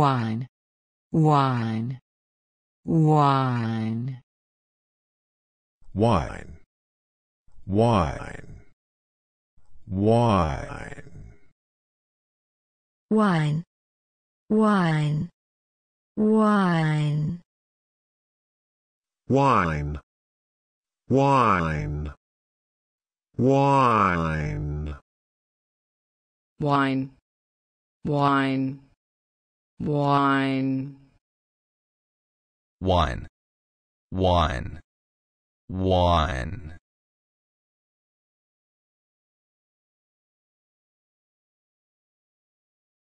wine wine wine wine wine wine wine wine wine wine wine wine wine wine wine wine wine wine